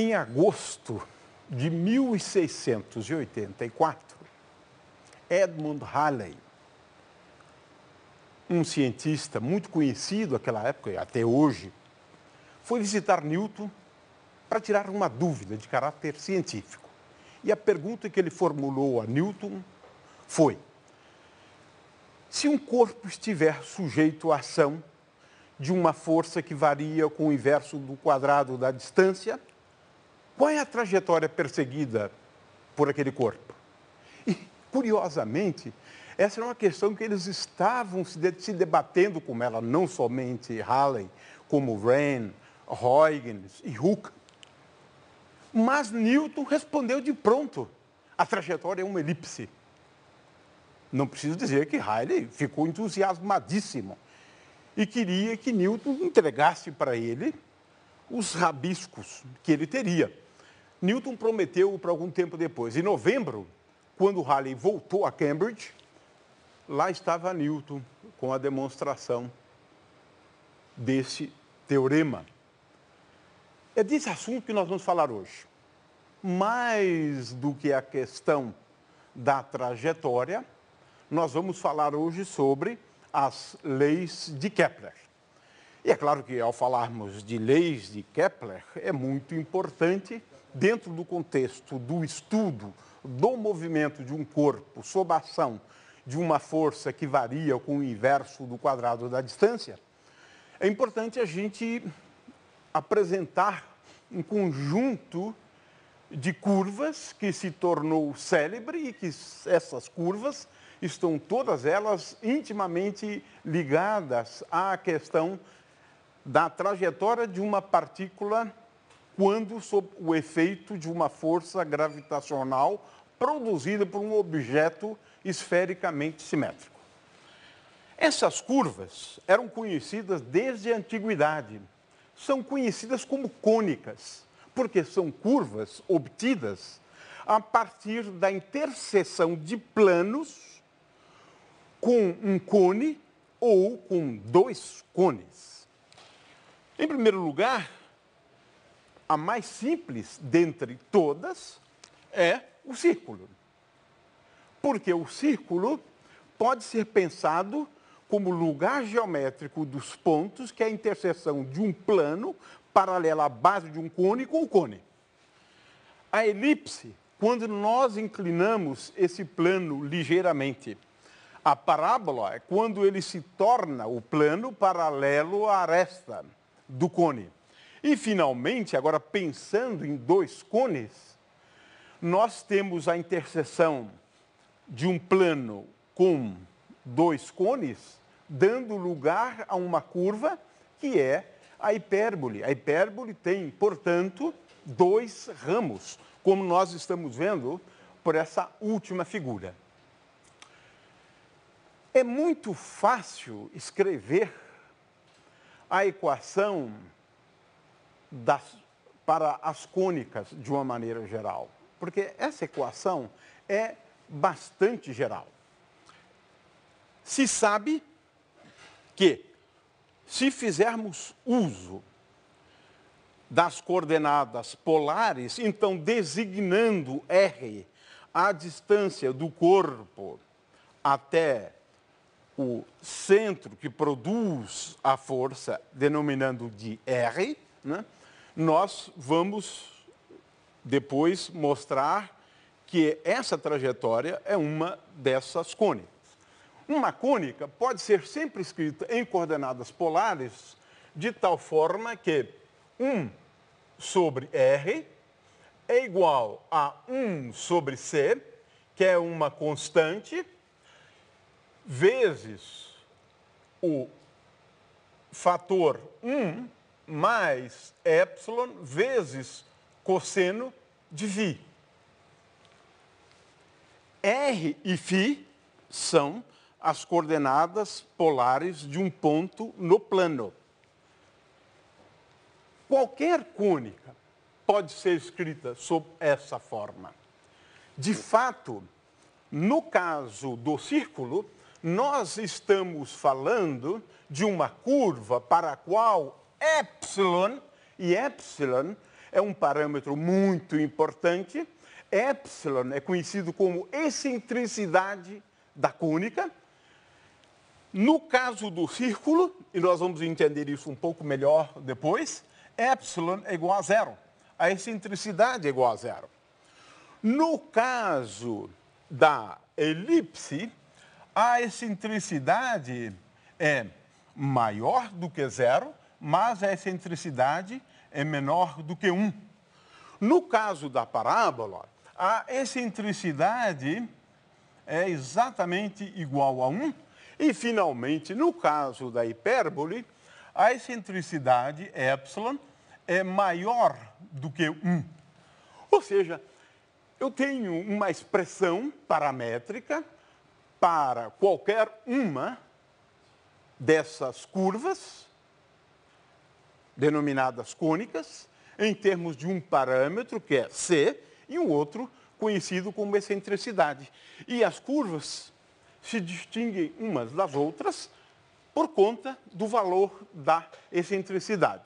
Em agosto de 1684, Edmund Halley, um cientista muito conhecido naquela época e até hoje, foi visitar Newton para tirar uma dúvida de caráter científico. E a pergunta que ele formulou a Newton foi: se um corpo estiver sujeito à ação de uma força que varia com o inverso do quadrado da distância, qual é a trajetória perseguida por aquele corpo? E, curiosamente, essa era uma questão que eles estavam se, debatendo com ela, não somente Halley, como Wren, Huygens e Hooke. Mas Newton respondeu de pronto: a trajetória é uma elipse. Não preciso dizer que Halley ficou entusiasmadíssimo e queria que Newton entregasse para ele os rabiscos que ele teria. Newton prometeu para algum tempo depois. Em novembro, quando Halley voltou a Cambridge, lá estava Newton com a demonstração desse teorema. É desse assunto que nós vamos falar hoje. Mais do que a questão da trajetória, nós vamos falar hoje sobre as leis de Kepler. E é claro que ao falarmos de leis de Kepler, é muito importante dentro do contexto do estudo do movimento de um corpo sob a ação de uma força que varia com o inverso do quadrado da distância, é importante a gente apresentar um conjunto de curvas que se tornou célebre e que essas curvas estão todas elas intimamente ligadas à questão da trajetória de uma partícula quando sob o efeito de uma força gravitacional produzida por um objeto esfericamente simétrico. Essas curvas eram conhecidas desde a antiguidade. São conhecidas como cônicas, porque são curvas obtidas a partir da interseção de planos com um cone ou com dois cones. Em primeiro lugar, a mais simples dentre todas é o círculo. Porque o círculo pode ser pensado como lugar geométrico dos pontos que é a interseção de um plano paralelo à base de um cone com o cone. A elipse, quando nós inclinamos esse plano ligeiramente. A parábola é quando ele se torna o plano paralelo à aresta do cone. E, finalmente, agora pensando em dois cones, nós temos a interseção de um plano com dois cones, dando lugar a uma curva que é a hipérbole. A hipérbole tem, portanto, dois ramos, como nós estamos vendo por essa última figura. É muito fácil escrever a equação das, para as cônicas de uma maneira geral, porque essa equação é bastante geral. Se sabe que se fizermos uso das coordenadas polares, então designando R a distância do corpo até o centro que produz a força, denominando de R, né? nós vamos depois mostrar que essa trajetória é uma dessas cônicas. Uma cônica pode ser sempre escrita em coordenadas polares de tal forma que 1 sobre R é igual a 1 sobre C, que é uma constante, vezes o fator 1 mais epsilon vezes cosseno de vi. R e φ são as coordenadas polares de um ponto no plano. Qualquer cônica pode ser escrita sob essa forma. De fato, no caso do círculo, nós estamos falando de uma curva para a qual epsilon, e epsilon é um parâmetro muito importante. Epsilon é conhecido como excentricidade da cônica. No caso do círculo, e nós vamos entender isso um pouco melhor depois, epsilon é igual a zero. A excentricidade é igual a zero. No caso da elipse, a excentricidade é maior do que zero mas a excentricidade é menor do que 1. No caso da parábola, a excentricidade é exatamente igual a 1. E, finalmente, no caso da hipérbole, a excentricidade ε é maior do que 1. Ou seja, eu tenho uma expressão paramétrica para qualquer uma dessas curvas denominadas cônicas, em termos de um parâmetro, que é C, e um outro conhecido como excentricidade. E as curvas se distinguem umas das outras por conta do valor da excentricidade.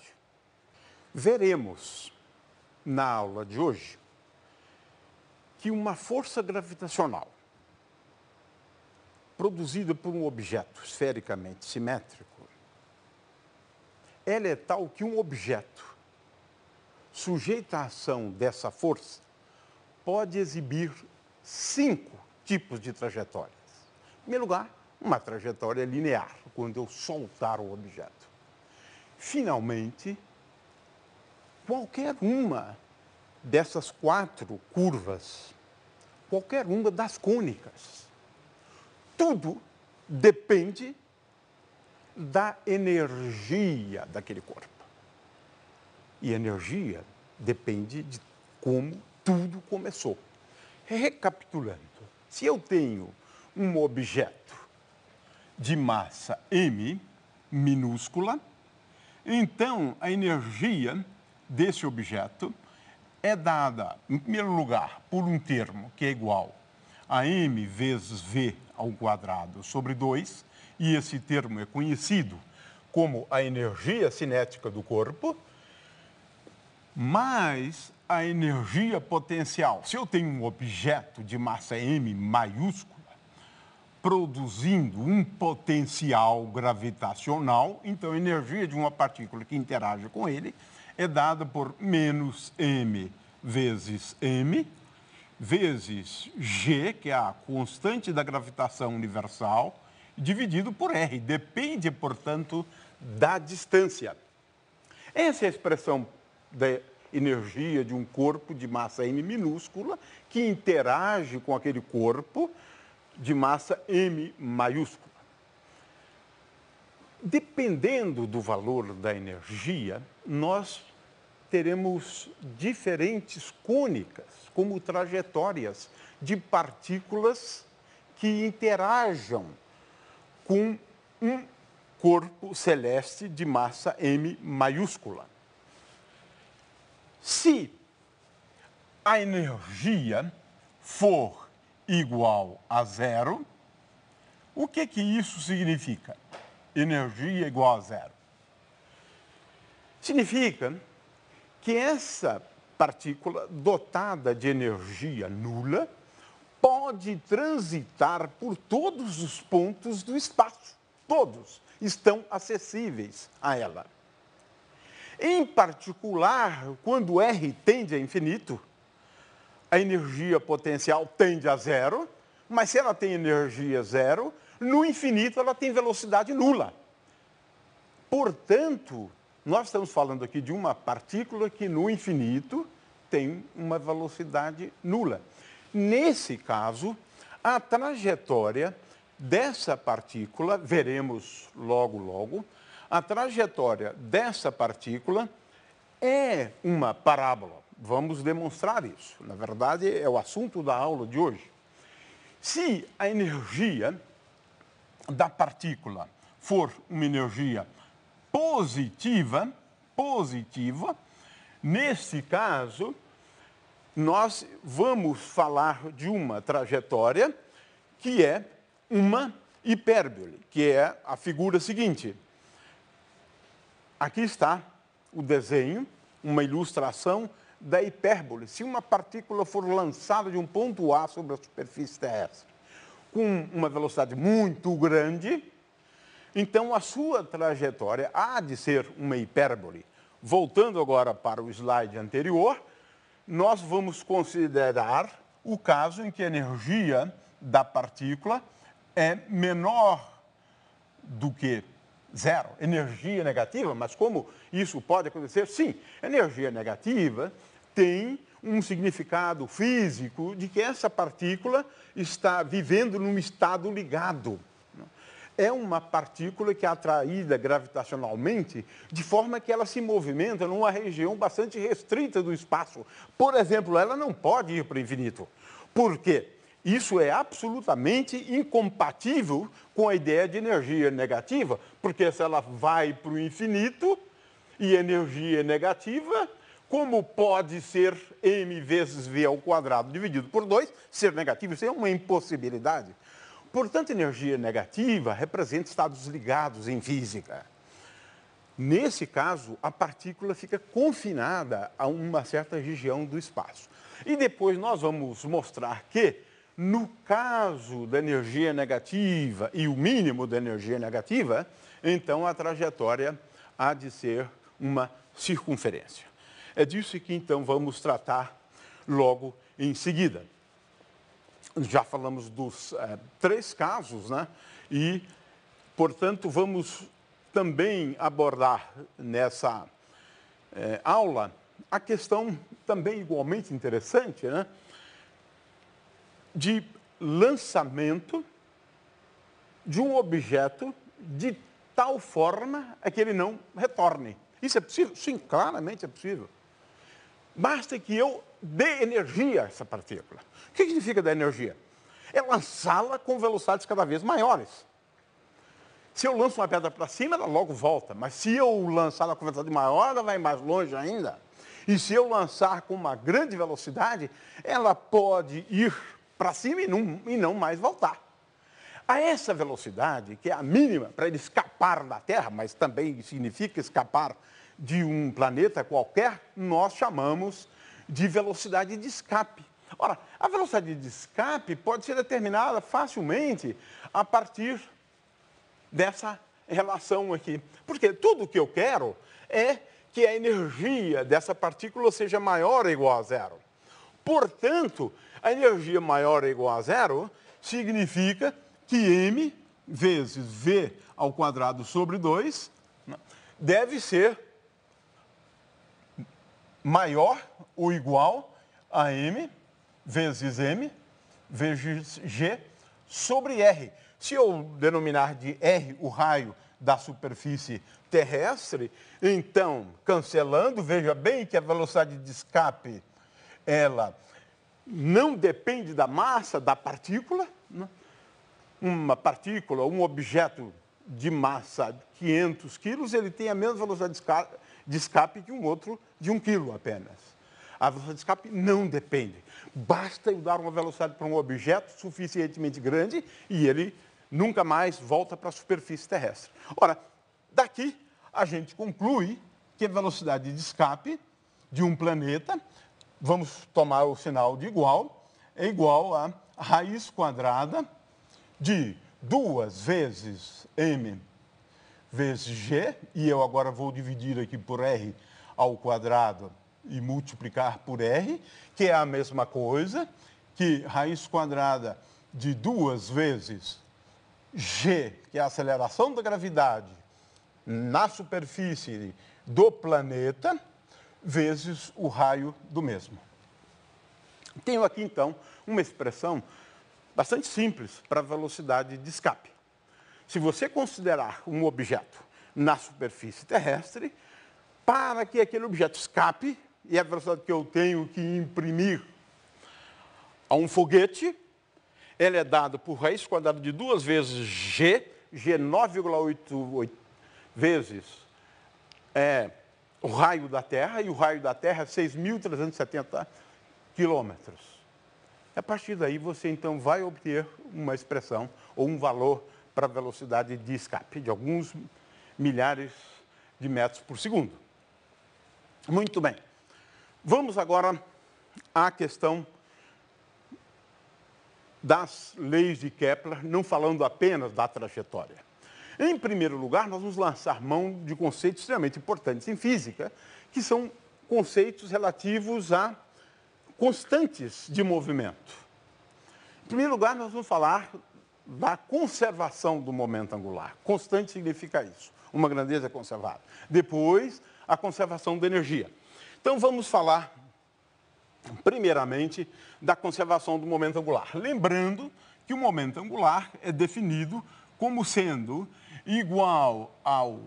Veremos na aula de hoje que uma força gravitacional produzida por um objeto esfericamente simétrico é letal que um objeto sujeito à ação dessa força pode exibir cinco tipos de trajetórias. Em primeiro lugar, uma trajetória linear, quando eu soltar o objeto. Finalmente, qualquer uma dessas quatro curvas, qualquer uma das cônicas, tudo depende da energia daquele corpo. E energia depende de como tudo começou. Recapitulando, se eu tenho um objeto de massa m minúscula, então a energia desse objeto é dada, em primeiro lugar, por um termo que é igual a m vezes v ao quadrado sobre 2, e esse termo é conhecido como a energia cinética do corpo, mais a energia potencial. Se eu tenho um objeto de massa m maiúscula produzindo um potencial gravitacional, então a energia de uma partícula que interage com ele é dada por menos m vezes m vezes g, que é a constante da gravitação universal, dividido por R. Depende, portanto, da distância. Essa é a expressão da energia de um corpo de massa m minúscula que interage com aquele corpo de massa m maiúscula. Dependendo do valor da energia, nós teremos diferentes cônicas, como trajetórias de partículas que interajam com um corpo celeste de massa M maiúscula. Se a energia for igual a zero, o que, que isso significa? Energia igual a zero. Significa que essa partícula dotada de energia nula pode transitar por todos os pontos do espaço. Todos estão acessíveis a ela. Em particular, quando R tende a infinito, a energia potencial tende a zero, mas se ela tem energia zero, no infinito ela tem velocidade nula. Portanto, nós estamos falando aqui de uma partícula que no infinito tem uma velocidade nula. Nesse caso, a trajetória dessa partícula, veremos logo, logo, a trajetória dessa partícula é uma parábola. Vamos demonstrar isso. Na verdade, é o assunto da aula de hoje. Se a energia da partícula for uma energia positiva, positiva, nesse caso, nós vamos falar de uma trajetória que é uma hipérbole, que é a figura seguinte. Aqui está o desenho, uma ilustração da hipérbole. Se uma partícula for lançada de um ponto A sobre a superfície terrestre com uma velocidade muito grande, então a sua trajetória há de ser uma hipérbole. Voltando agora para o slide anterior, nós vamos considerar o caso em que a energia da partícula é menor do que zero, energia negativa, mas como isso pode acontecer? Sim, energia negativa tem um significado físico de que essa partícula está vivendo num estado ligado é uma partícula que é atraída gravitacionalmente de forma que ela se movimenta numa região bastante restrita do espaço. Por exemplo, ela não pode ir para o infinito. Por quê? Isso é absolutamente incompatível com a ideia de energia negativa, porque se ela vai para o infinito e energia é negativa, como pode ser m vezes v ao quadrado dividido por 2 ser negativo? Isso é uma impossibilidade. Portanto, energia negativa representa estados ligados em física. Nesse caso, a partícula fica confinada a uma certa região do espaço. E depois nós vamos mostrar que, no caso da energia negativa e o mínimo da energia negativa, então a trajetória há de ser uma circunferência. É disso que então vamos tratar logo em seguida já falamos dos é, três casos, né? E, portanto, vamos também abordar nessa é, aula a questão também igualmente interessante, né? De lançamento de um objeto de tal forma a é que ele não retorne. Isso é possível? Sim, claramente é possível. Basta que eu dê energia a essa partícula. O que significa dar energia? É lançá-la com velocidades cada vez maiores. Se eu lanço uma pedra para cima, ela logo volta. Mas se eu lançar ela com velocidade maior, ela vai mais longe ainda. E se eu lançar com uma grande velocidade, ela pode ir para cima e não, e não mais voltar. A essa velocidade, que é a mínima para ele escapar da Terra, mas também significa escapar de um planeta qualquer, nós chamamos de velocidade de escape. Ora, a velocidade de escape pode ser determinada facilmente a partir dessa relação aqui. Porque tudo o que eu quero é que a energia dessa partícula seja maior ou igual a zero. Portanto, a energia maior ou igual a zero significa que m vezes v ao quadrado sobre 2 né, deve ser maior ou igual a m vezes m vezes g sobre r. Se eu denominar de r o raio da superfície terrestre, então, cancelando, veja bem que a velocidade de escape ela não depende da massa da partícula. Né? Uma partícula, um objeto de massa 500 quilos, ele tem a mesma velocidade de escape de escape de um outro de um quilo apenas. A velocidade de escape não depende. Basta eu dar uma velocidade para um objeto suficientemente grande e ele nunca mais volta para a superfície terrestre. Ora, daqui a gente conclui que a velocidade de escape de um planeta, vamos tomar o sinal de igual, é igual a raiz quadrada de 2 vezes m vezes g, e eu agora vou dividir aqui por r ao quadrado e multiplicar por r, que é a mesma coisa que raiz quadrada de duas vezes g, que é a aceleração da gravidade na superfície do planeta, vezes o raio do mesmo. Tenho aqui, então, uma expressão bastante simples para a velocidade de escape se você considerar um objeto na superfície terrestre, para que aquele objeto escape, e é a velocidade que eu tenho que imprimir a um foguete, ele é dado por raiz quadrada de duas vezes g, g 9,88 é vezes é, o raio da Terra, e o raio da Terra é 6.370 quilômetros. A partir daí, você então vai obter uma expressão ou um valor para a velocidade de escape, de alguns milhares de metros por segundo. Muito bem. Vamos agora à questão das leis de Kepler, não falando apenas da trajetória. Em primeiro lugar, nós vamos lançar mão de conceitos extremamente importantes em física, que são conceitos relativos a constantes de movimento. Em primeiro lugar, nós vamos falar da conservação do momento angular. Constante significa isso, uma grandeza conservada. Depois, a conservação da energia. Então, vamos falar, primeiramente, da conservação do momento angular. Lembrando que o momento angular é definido como sendo igual ao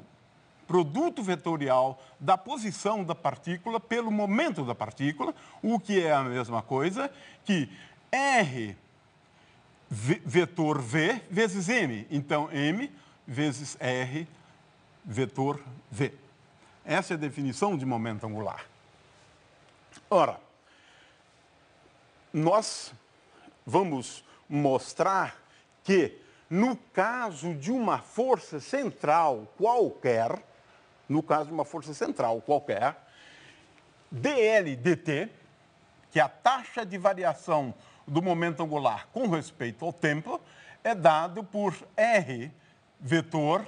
produto vetorial da posição da partícula pelo momento da partícula, o que é a mesma coisa que R vetor V vezes M. Então, M vezes R, vetor V. Essa é a definição de momento angular. Ora, nós vamos mostrar que, no caso de uma força central qualquer, no caso de uma força central qualquer, dL dt, que é a taxa de variação do momento angular com respeito ao tempo é dado por R vetor,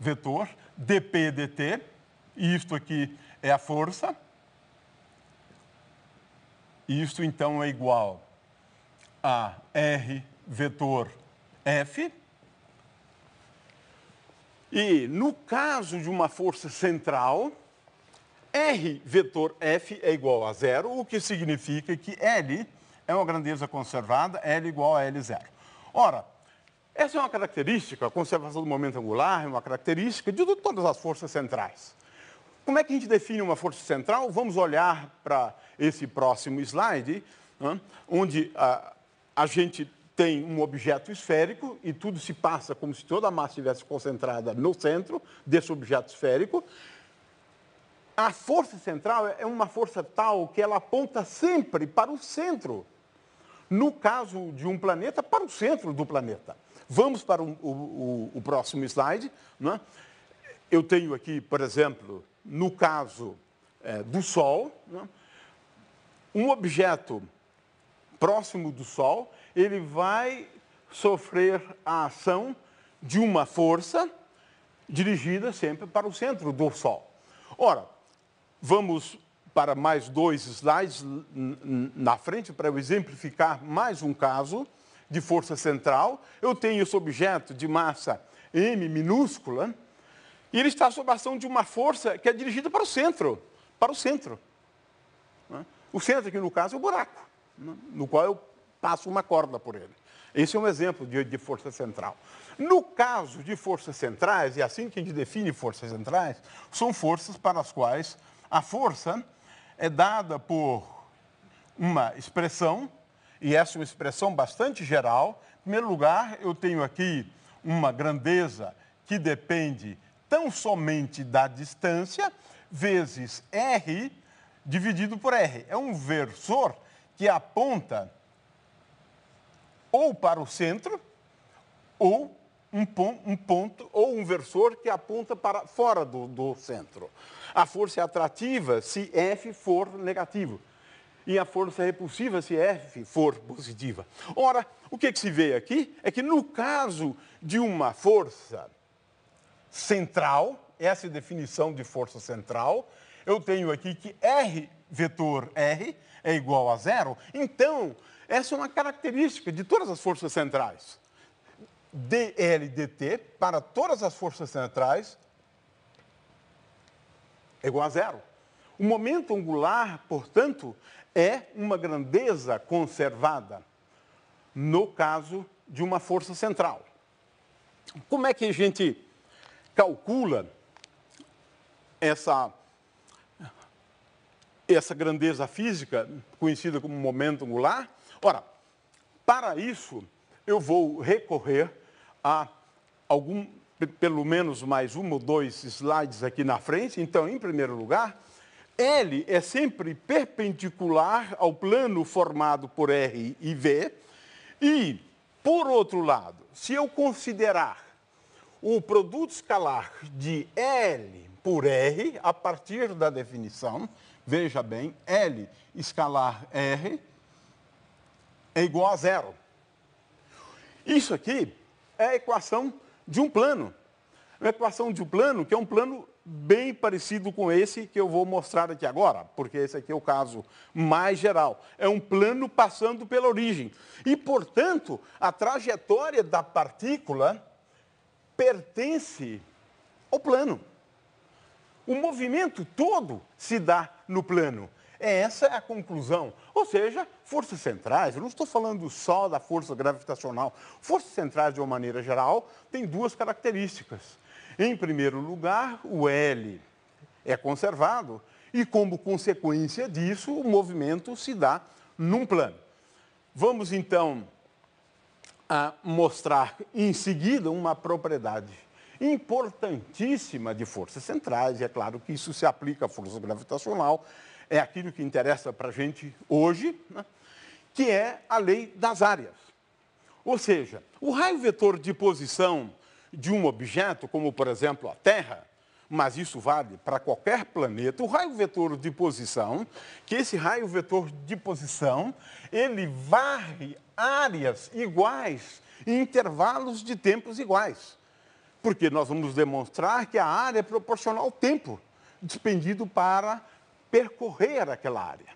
vetor dp dt, isto aqui é a força, isto então é igual a R vetor F. E no caso de uma força central, R vetor F é igual a zero, o que significa que L é uma grandeza conservada, L igual a L0. Ora, essa é uma característica, a conservação do momento angular é uma característica de todas as forças centrais. Como é que a gente define uma força central? Vamos olhar para esse próximo slide, né, onde a, a gente tem um objeto esférico e tudo se passa como se toda a massa estivesse concentrada no centro desse objeto esférico. A força central é uma força tal que ela aponta sempre para o centro no caso de um planeta, para o centro do planeta. Vamos para o, o, o próximo slide. é Eu tenho aqui, por exemplo, no caso é, do Sol, é? um objeto próximo do Sol, ele vai sofrer a ação de uma força dirigida sempre para o centro do Sol. Ora, vamos para mais dois slides na frente, para eu exemplificar mais um caso de força central. Eu tenho esse objeto de massa M minúscula, e ele está sob a ação de uma força que é dirigida para o centro, para o centro. Né? O centro aqui, no caso, é o buraco, né? no qual eu passo uma corda por ele. Esse é um exemplo de, de, força central. No caso de forças centrais, e é assim que a gente define forças centrais, são forças para as quais a força é dada por uma expressão, e essa é uma expressão bastante geral. Em primeiro lugar, eu tenho aqui uma grandeza que depende tão somente da distância, vezes R dividido por R. É um versor que aponta ou para o centro ou um, um ponto ou um versor que aponta para fora do, do centro. A força é atrativa se F for negativo e a força repulsiva se F for positiva. Ora, o que, é que, se vê aqui é que no caso de uma força central, essa é definição de força central, eu tenho aqui que R vetor R é igual a zero. Então, essa é uma característica de todas as forças centrais. DLDT para todas as forças centrais é igual a zero. O momento angular, portanto, é uma grandeza conservada no caso de uma força central. Como é que a gente calcula essa, essa grandeza física, conhecida como momento angular? Ora, para isso, eu vou recorrer há algum, pelo menos mais um ou dois slides aqui na frente. Então, em primeiro lugar, L é sempre perpendicular ao plano formado por R e V. E, por outro lado, se eu considerar o produto escalar de L por R, a partir da definição, veja bem, L escalar R é igual a zero. Isso aqui é a equação de um plano. Uma é equação de um plano que é um plano bem parecido com esse que eu vou mostrar aqui agora, porque esse aqui é o caso mais geral. É um plano passando pela origem. E, portanto, a trajetória da partícula pertence ao plano. O movimento todo se dá no plano. É essa é a conclusão. Ou seja, forças centrais, eu não estou falando só da força gravitacional. Forças centrais, de uma maneira geral, têm duas características. Em primeiro lugar, o L é conservado e, como consequência disso, o movimento se dá num plano. Vamos então mostrar em seguida uma propriedade importantíssima de forças centrais, e é claro que isso se aplica à força gravitacional, é aquilo que interessa para a gente hoje, né? que é a lei das áreas. Ou seja, o raio vetor de posição de um objeto, como por exemplo a Terra, mas isso vale para qualquer planeta, o raio vetor de posição, que esse raio vetor de posição, ele varre áreas iguais, em intervalos de tempos iguais. Porque nós vamos demonstrar que a área é proporcional ao tempo despendido para percorrer aquela área.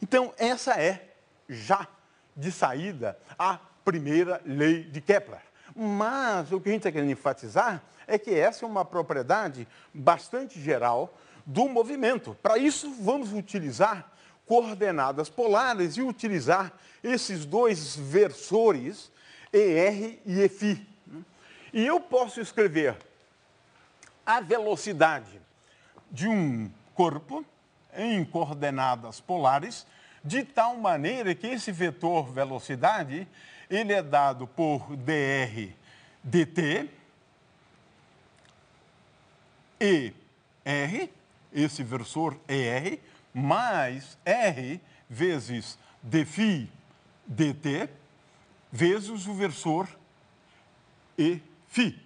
Então, essa é, já de saída, a primeira lei de Kepler. Mas o que a gente está querendo enfatizar é que essa é uma propriedade bastante geral do movimento. Para isso, vamos utilizar coordenadas polares e utilizar esses dois versores, ER e EFI. E eu posso escrever a velocidade de um corpo em coordenadas polares, de tal maneira que esse vetor velocidade ele é dado por dr dt e r, esse versor er, mais r vezes dφ dt vezes o versor e φ.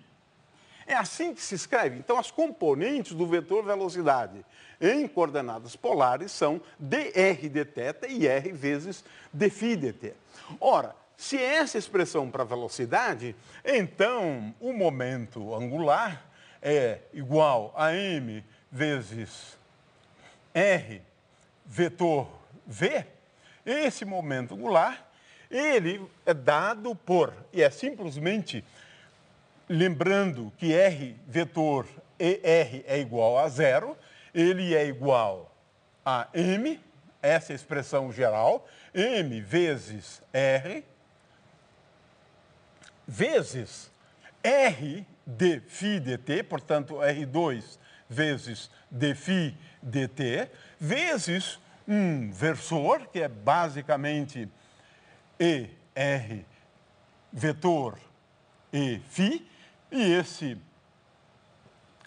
É assim que se escreve. Então, as componentes do vetor velocidade em coordenadas polares são dr dθ e r vezes dφ/dt. Ora, se é essa expressão para velocidade, então o momento angular é igual a m vezes r vetor v, esse momento angular, ele é dado por, e é simplesmente lembrando que R vetor ER é igual a zero, ele é igual a M, essa é expressão geral, M vezes R, vezes R de φ dt, portanto, R2 vezes dφ dt, vezes um versor, que é basicamente ER vetor e φ, e esse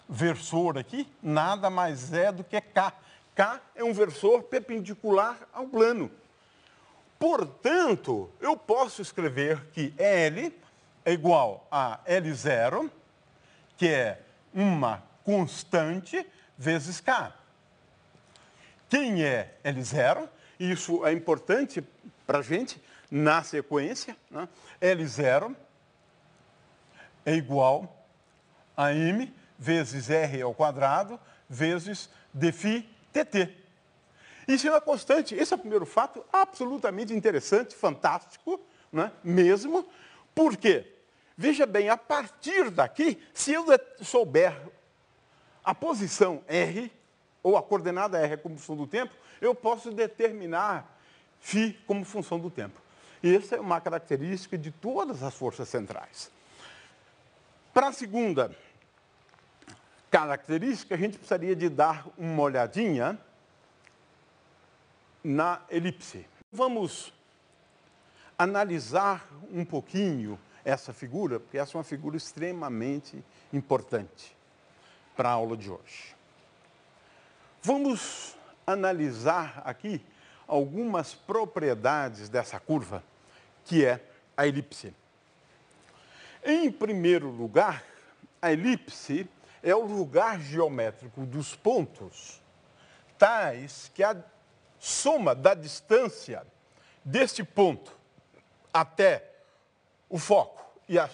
versor aqui nada mais é do que K. K é um versor perpendicular ao plano. Portanto, eu posso escrever que L é igual a L0, que é uma constante, vezes K. Quem é L0? Isso é importante para a gente na sequência. Né? L0 é igual a m vezes r ao quadrado vezes dφ dt. Isso é uma constante. Esse é o primeiro fato absolutamente interessante, fantástico, né? mesmo. Por quê? Veja bem, a partir daqui, se eu souber a posição r, ou a coordenada r como função do tempo, eu posso determinar φ como função do tempo. E essa é uma característica de todas as forças centrais. Para a segunda característica, a gente precisaria de dar uma olhadinha na elipse. Vamos analisar um pouquinho essa figura, porque essa é uma figura extremamente importante para a aula de hoje. Vamos analisar aqui algumas propriedades dessa curva, que é a elipse. Em primeiro lugar, a elipse é o lugar geométrico dos pontos, tais que a soma da distância deste ponto até o foco e a,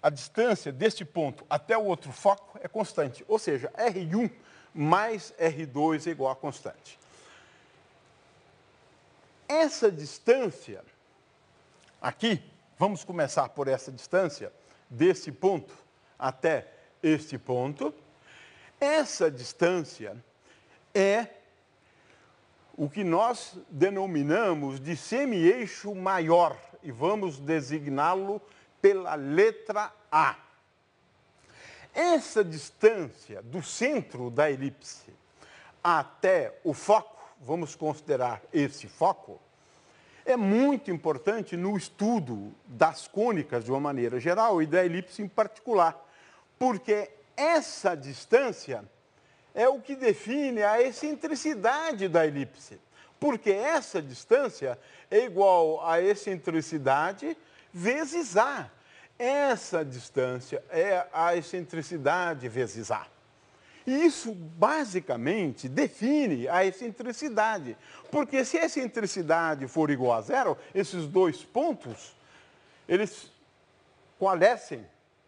a distância deste ponto até o outro foco é constante, ou seja, R1 mais R2 é igual a constante. Essa distância aqui Vamos começar por essa distância, desse ponto até este ponto. Essa distância é o que nós denominamos de semi-eixo maior e vamos designá-lo pela letra A. Essa distância do centro da elipse até o foco, vamos considerar esse foco, é muito importante no estudo das cônicas de uma maneira geral e da elipse em particular, porque essa distância é o que define a excentricidade da elipse, porque essa distância é igual à excentricidade vezes A. Essa distância é a excentricidade vezes A. E isso basicamente define a excentricidade. Porque se a excentricidade for igual a zero, esses dois pontos, eles coalescem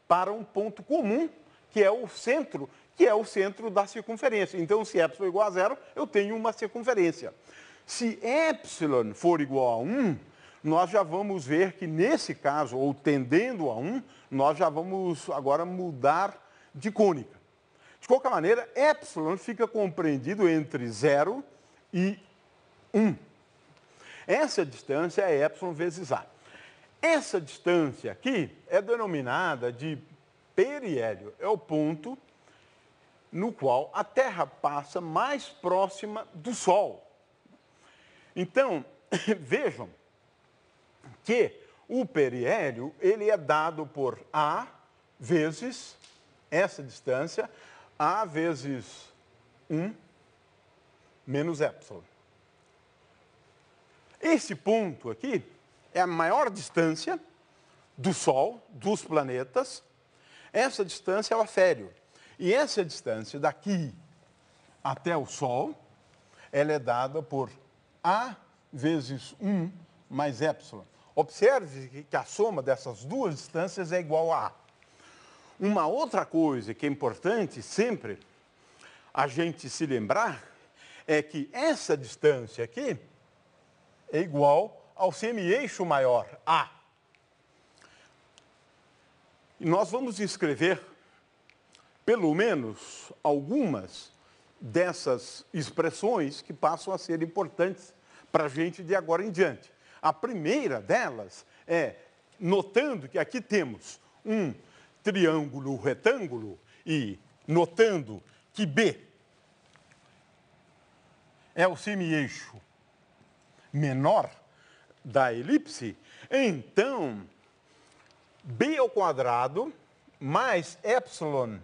para um ponto comum, que é o centro, que é o centro da circunferência. Então, se é igual a zero, eu tenho uma circunferência. Se epsilon for igual a 1, nós já vamos ver que nesse caso, ou tendendo a 1, nós já vamos agora mudar de cônica. De qualquer maneira, epsilon fica compreendido entre 0 e 1. Essa distância é epsilon vezes A. Essa distância aqui é denominada de periélio, é o ponto no qual a Terra passa mais próxima do Sol. Então, vejam que o periélio ele é dado por A vezes essa distância a vezes 1 menos epsilon. Esse ponto aqui é a maior distância do Sol, dos planetas. Essa distância é o afério. E essa distância daqui até o Sol, ela é dada por A vezes 1 mais epsilon. Observe que a soma dessas duas distâncias é igual a A. Uma outra coisa que é importante sempre a gente se lembrar é que essa distância aqui é igual ao semi-eixo maior, A. E nós vamos escrever pelo menos algumas dessas expressões que passam a ser importantes para a gente de agora em diante. A primeira delas é, notando que aqui temos um triângulo, retângulo e notando que B é o semi-eixo menor da elipse, então B ao quadrado mais epsilon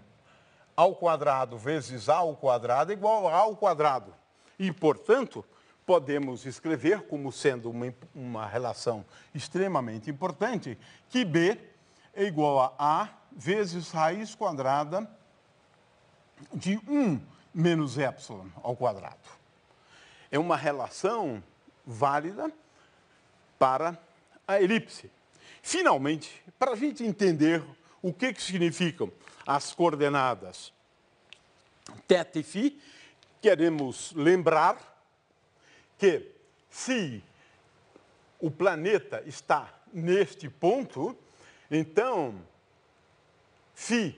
ao quadrado vezes A ao quadrado é igual a A ao quadrado. E, portanto, podemos escrever como sendo uma, uma relação extremamente importante que B é igual a A vezes raiz quadrada de 1 menos epsilon ao quadrado. É uma relação válida para a elipse. Finalmente, para a gente entender o que, que significam as coordenadas θ e φ, queremos lembrar que se o planeta está neste ponto, então, φ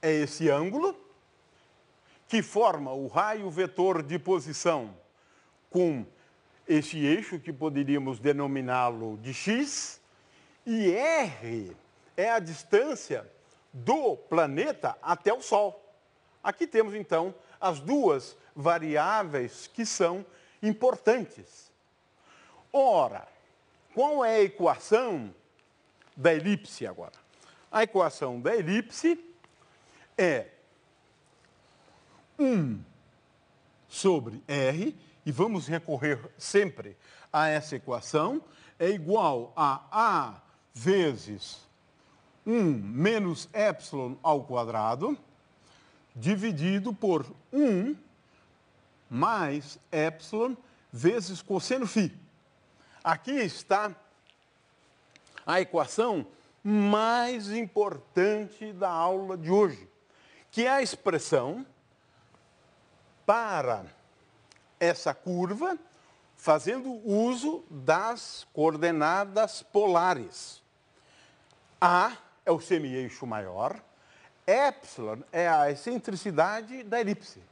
é esse ângulo que forma o raio vetor de posição com esse eixo que poderíamos denominá-lo de x, e r é a distância do planeta até o Sol. Aqui temos então as duas variáveis que são importantes. Ora, qual é a equação da elipse agora. A equação da elipse é 1 sobre R, e vamos recorrer sempre a essa equação, é igual a A vezes 1 menos epsilon ao quadrado, dividido por 1 mais epsilon vezes cosseno φ. Aqui está a equação mais importante da aula de hoje, que é a expressão para essa curva fazendo uso das coordenadas polares. A é o semi-eixo maior, epsilon é a excentricidade da elipse.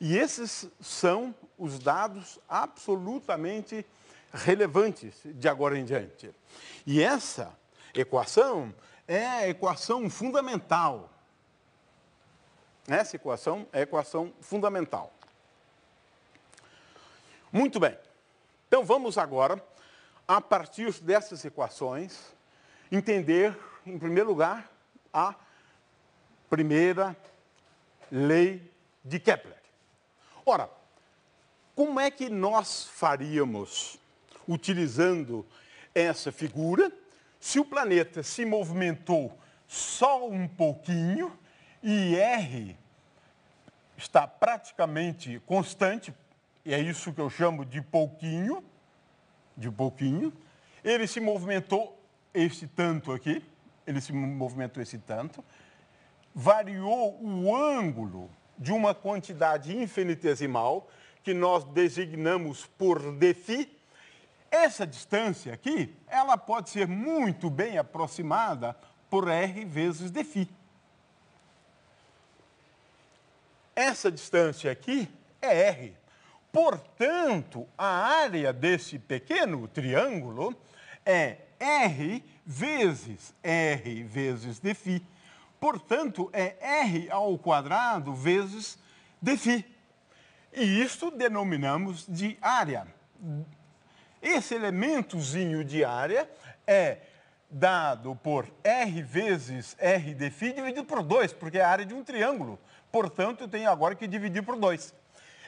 E esses são os dados absolutamente importantes relevantes de agora em diante. E essa equação é a equação fundamental. Essa equação é a equação fundamental. Muito bem. Então vamos agora, a partir dessas equações, entender, em primeiro lugar, a primeira lei de Kepler. Ora, como é que nós faríamos utilizando essa figura, se o planeta se movimentou só um pouquinho e R está praticamente constante, e é isso que eu chamo de pouquinho, de pouquinho, ele se movimentou esse tanto aqui, ele se movimentou esse tanto, variou o ângulo de uma quantidade infinitesimal que nós designamos por defi essa distância aqui, ela pode ser muito bem aproximada por R vezes dφ. Essa distância aqui é R. Portanto, a área desse pequeno triângulo é R vezes R vezes dφ. Portanto, é R ao quadrado vezes dφ. E isto denominamos de área. Esse elementozinho de área é dado por R vezes R de dividido por 2, porque é a área de um triângulo. Portanto, eu tenho agora que dividir por 2.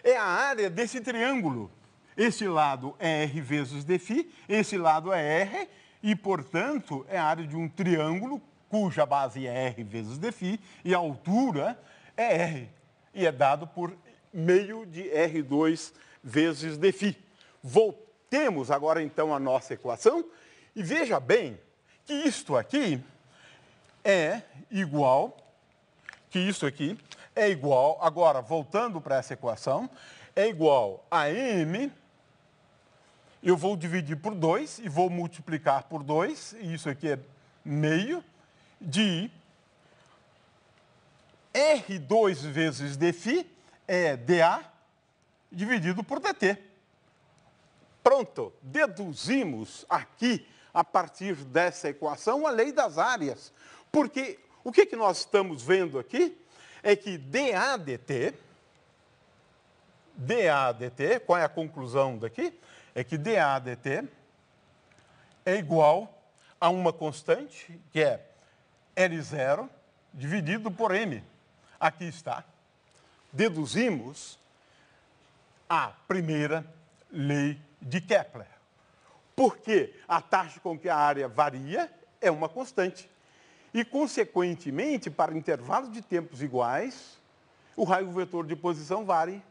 É a área desse triângulo. Esse lado é R vezes de esse lado é R, e, portanto, é a área de um triângulo cuja base é R vezes de e a altura é R. E é dado por meio de R2 vezes de Voltando temos agora então a nossa equação e veja bem que isto aqui é igual, que isto aqui é igual, agora voltando para essa equação, é igual a m, eu vou dividir por 2 e vou multiplicar por 2, e isso aqui é meio, de R2 vezes dφ é dA dividido por dt. Pronto, deduzimos aqui, a partir dessa equação, a lei das áreas. Porque o que, que nós estamos vendo aqui é que DADT, DADT, qual é a conclusão daqui? É que DADT é igual a uma constante, que é L0 dividido por M. Aqui está. Deduzimos a primeira lei de Kepler. Porque a taxa com que a área varia é uma constante. E, consequentemente, para intervalos de tempos iguais, o raio vetor de posição varre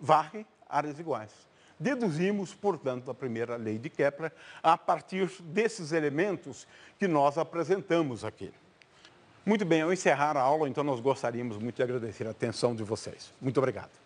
varre áreas iguais. Deduzimos, portanto, a primeira lei de Kepler a partir desses elementos que nós apresentamos aqui. Muito bem, ao encerrar a aula, então, nós gostaríamos muito de agradecer a atenção de vocês. Muito obrigado.